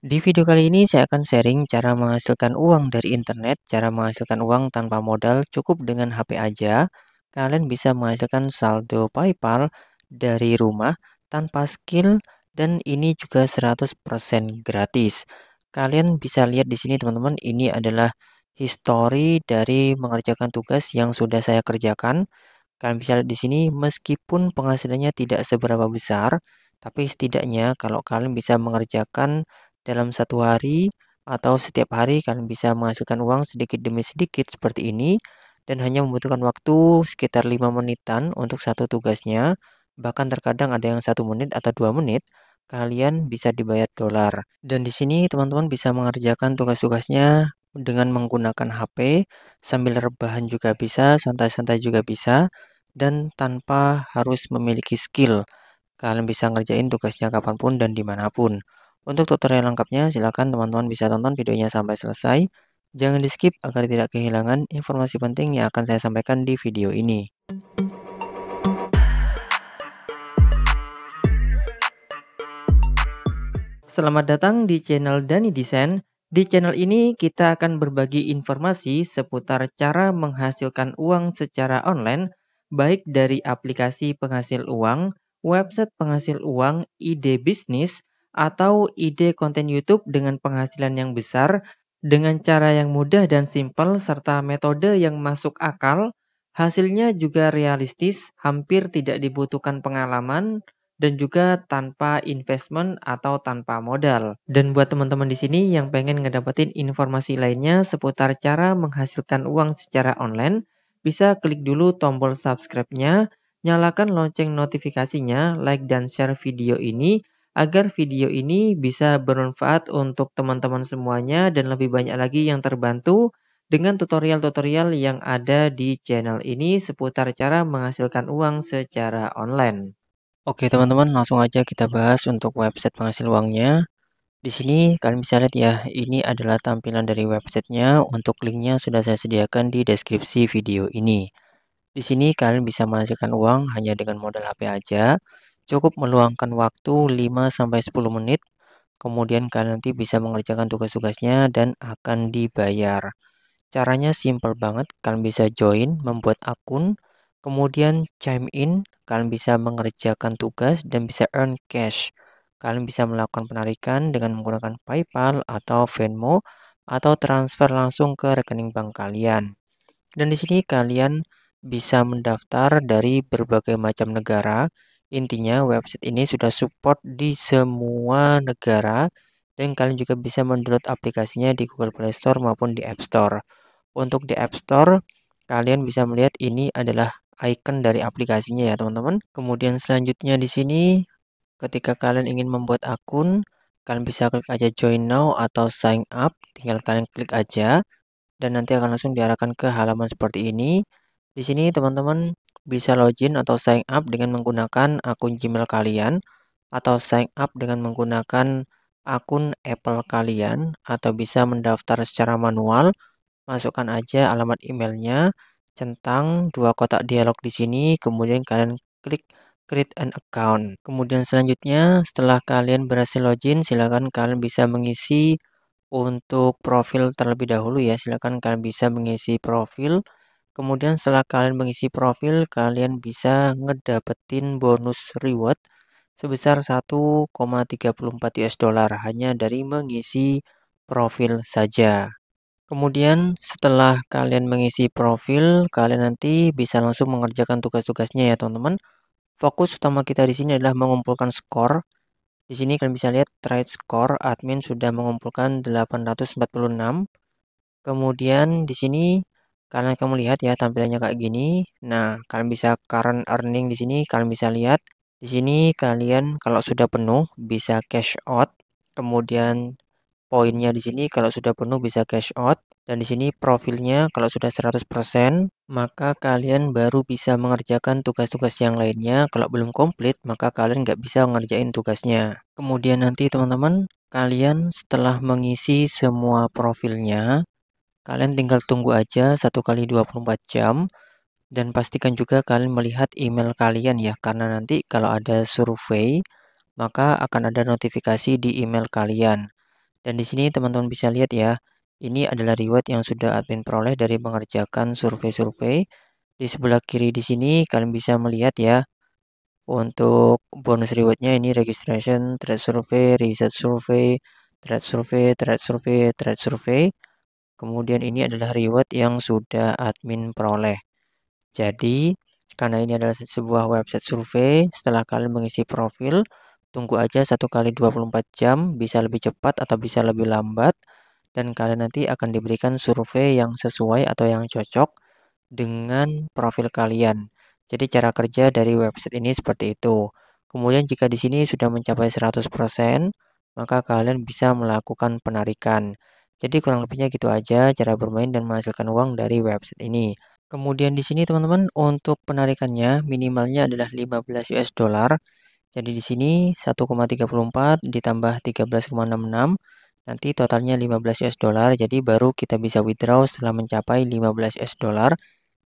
Di video kali ini saya akan sharing cara menghasilkan uang dari internet, cara menghasilkan uang tanpa modal cukup dengan HP aja. Kalian bisa menghasilkan saldo PayPal dari rumah tanpa skill dan ini juga 100% gratis. Kalian bisa lihat di sini teman-teman, ini adalah histori dari mengerjakan tugas yang sudah saya kerjakan. Kalian bisa lihat di sini meskipun penghasilannya tidak seberapa besar, tapi setidaknya kalau kalian bisa mengerjakan dalam satu hari atau setiap hari kalian bisa menghasilkan uang sedikit demi sedikit seperti ini dan hanya membutuhkan waktu sekitar 5 menitan untuk satu tugasnya. Bahkan terkadang ada yang satu menit atau dua menit, kalian bisa dibayar dolar. Dan di sini teman-teman bisa mengerjakan tugas-tugasnya dengan menggunakan HP sambil rebahan juga bisa, santai-santai juga bisa dan tanpa harus memiliki skill. Kalian bisa ngerjain tugasnya kapanpun dan dimanapun. Untuk tutorial lengkapnya, silakan teman-teman bisa tonton videonya sampai selesai. Jangan di-skip agar tidak kehilangan informasi penting yang akan saya sampaikan di video ini. Selamat datang di channel Dani Desain. Di channel ini kita akan berbagi informasi seputar cara menghasilkan uang secara online, baik dari aplikasi penghasil uang, website penghasil uang, ide bisnis, atau ide konten YouTube dengan penghasilan yang besar dengan cara yang mudah dan simpel serta metode yang masuk akal, hasilnya juga realistis, hampir tidak dibutuhkan pengalaman, dan juga tanpa investment atau tanpa modal. Dan buat teman-teman di sini yang pengen ngedapetin informasi lainnya seputar cara menghasilkan uang secara online, bisa klik dulu tombol subscribe-nya, nyalakan lonceng notifikasinya, like dan share video ini agar video ini bisa bermanfaat untuk teman-teman semuanya dan lebih banyak lagi yang terbantu dengan tutorial-tutorial yang ada di channel ini seputar cara menghasilkan uang secara online. Oke teman-teman, langsung aja kita bahas untuk website penghasil uangnya. Di sini kalian bisa lihat ya, ini adalah tampilan dari websitenya. Untuk linknya sudah saya sediakan di deskripsi video ini. Di sini kalian bisa menghasilkan uang hanya dengan modal HP aja. Cukup meluangkan waktu 5-10 menit, kemudian kalian nanti bisa mengerjakan tugas-tugasnya dan akan dibayar. Caranya simple banget, kalian bisa join, membuat akun, kemudian chime in, kalian bisa mengerjakan tugas dan bisa earn cash. Kalian bisa melakukan penarikan dengan menggunakan PayPal atau Venmo atau transfer langsung ke rekening bank kalian. Dan di sini kalian bisa mendaftar dari berbagai macam negara, Intinya website ini sudah support di semua negara dan kalian juga bisa mendownload aplikasinya di Google Play Store maupun di App Store. Untuk di App Store, kalian bisa melihat ini adalah icon dari aplikasinya ya teman-teman. Kemudian selanjutnya di sini ketika kalian ingin membuat akun, kalian bisa klik aja join now atau sign up, tinggal kalian klik aja dan nanti akan langsung diarahkan ke halaman seperti ini. Di sini teman-teman bisa login atau sign up dengan menggunakan akun Gmail kalian atau sign up dengan menggunakan akun Apple kalian atau bisa mendaftar secara manual. Masukkan aja alamat emailnya, centang dua kotak dialog di sini, kemudian kalian klik create an account. Kemudian selanjutnya setelah kalian berhasil login, silakan kalian bisa mengisi untuk profil terlebih dahulu ya. Silakan kalian bisa mengisi profil Kemudian setelah kalian mengisi profil, kalian bisa ngedapetin bonus reward sebesar 1,34 US dollar hanya dari mengisi profil saja. Kemudian setelah kalian mengisi profil, kalian nanti bisa langsung mengerjakan tugas-tugasnya ya teman-teman. Fokus utama kita di sini adalah mengumpulkan skor. Di sini kalian bisa lihat trade score admin sudah mengumpulkan 846. Kemudian di sini kalian kamu melihat ya tampilannya kayak gini. Nah, kalian bisa current earning di sini, kalian bisa lihat di sini kalian kalau sudah penuh bisa cash out. Kemudian poinnya di sini kalau sudah penuh bisa cash out dan di sini profilnya kalau sudah 100% maka kalian baru bisa mengerjakan tugas-tugas yang lainnya. Kalau belum komplit maka kalian nggak bisa ngerjain tugasnya. Kemudian nanti teman-teman kalian setelah mengisi semua profilnya Kalian tinggal tunggu aja satu kali 24 jam dan pastikan juga kalian melihat email kalian ya karena nanti kalau ada survei maka akan ada notifikasi di email kalian. Dan di sini teman-teman bisa lihat ya, ini adalah reward yang sudah admin peroleh dari mengerjakan survei-survei. Di sebelah kiri di sini kalian bisa melihat ya, untuk bonus rewardnya ini registration, trade survey, research survey, trade survey, trade survey, trade survey. Kemudian ini adalah reward yang sudah admin peroleh. Jadi, karena ini adalah sebuah website survei, setelah kalian mengisi profil, tunggu aja satu kali 24 jam, bisa lebih cepat atau bisa lebih lambat, dan kalian nanti akan diberikan survei yang sesuai atau yang cocok dengan profil kalian. Jadi cara kerja dari website ini seperti itu. Kemudian jika di sini sudah mencapai 100%, maka kalian bisa melakukan penarikan. Jadi kurang lebihnya gitu aja cara bermain dan menghasilkan uang dari website ini. Kemudian di sini teman-teman untuk penarikannya minimalnya adalah 15 US dollar. Jadi di sini 1,34 ditambah 13,66 nanti totalnya 15 US dollar. Jadi baru kita bisa withdraw setelah mencapai 15 US dollar.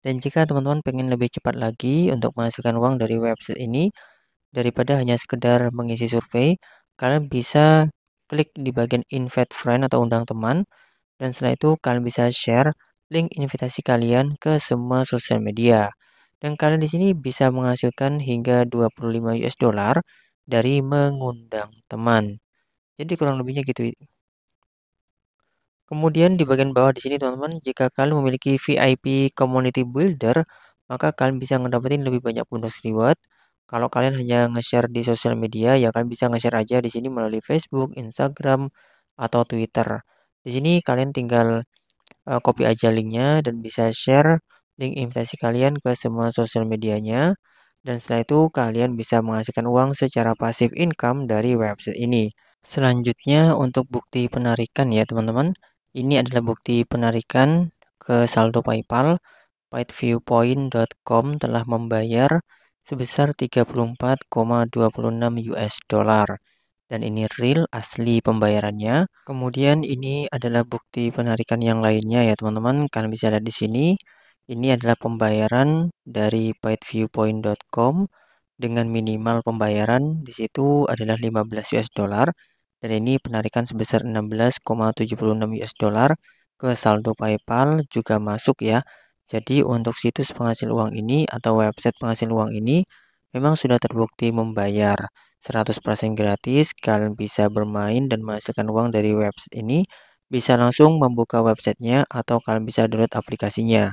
Dan jika teman-teman pengen lebih cepat lagi untuk menghasilkan uang dari website ini daripada hanya sekedar mengisi survei, kalian bisa klik di bagian invite friend atau undang teman, dan setelah itu kalian bisa share link invitasi kalian ke semua sosial media. Dan kalian di sini bisa menghasilkan hingga 25 US dollar dari mengundang teman. Jadi kurang lebihnya gitu. Kemudian di bagian bawah di sini teman-teman, jika kalian memiliki VIP Community Builder, maka kalian bisa mendapatkan lebih banyak bonus reward kalau kalian hanya nge-share di sosial media, ya kalian bisa nge-share aja di sini melalui Facebook, Instagram, atau Twitter. Di sini kalian tinggal uh, copy aja linknya dan bisa share link investasi kalian ke semua sosial medianya. Dan setelah itu kalian bisa menghasilkan uang secara pasif income dari website ini. Selanjutnya untuk bukti penarikan ya teman-teman. Ini adalah bukti penarikan ke saldo PayPal. PaidViewPoint.com telah membayar sebesar 34,26 US dollar dan ini real asli pembayarannya. Kemudian ini adalah bukti penarikan yang lainnya ya teman-teman. Kalian bisa lihat di sini. Ini adalah pembayaran dari paidviewpoint.com dengan minimal pembayaran di situ adalah 15 US dollar dan ini penarikan sebesar 16,76 US dollar ke saldo PayPal juga masuk ya. Jadi untuk situs penghasil uang ini atau website penghasil uang ini memang sudah terbukti membayar 100% gratis. Kalian bisa bermain dan menghasilkan uang dari website ini. Bisa langsung membuka websitenya atau kalian bisa download aplikasinya.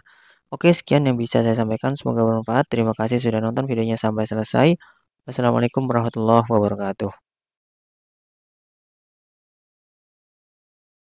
Oke sekian yang bisa saya sampaikan. Semoga bermanfaat. Terima kasih sudah nonton videonya sampai selesai. Wassalamualaikum warahmatullahi wabarakatuh.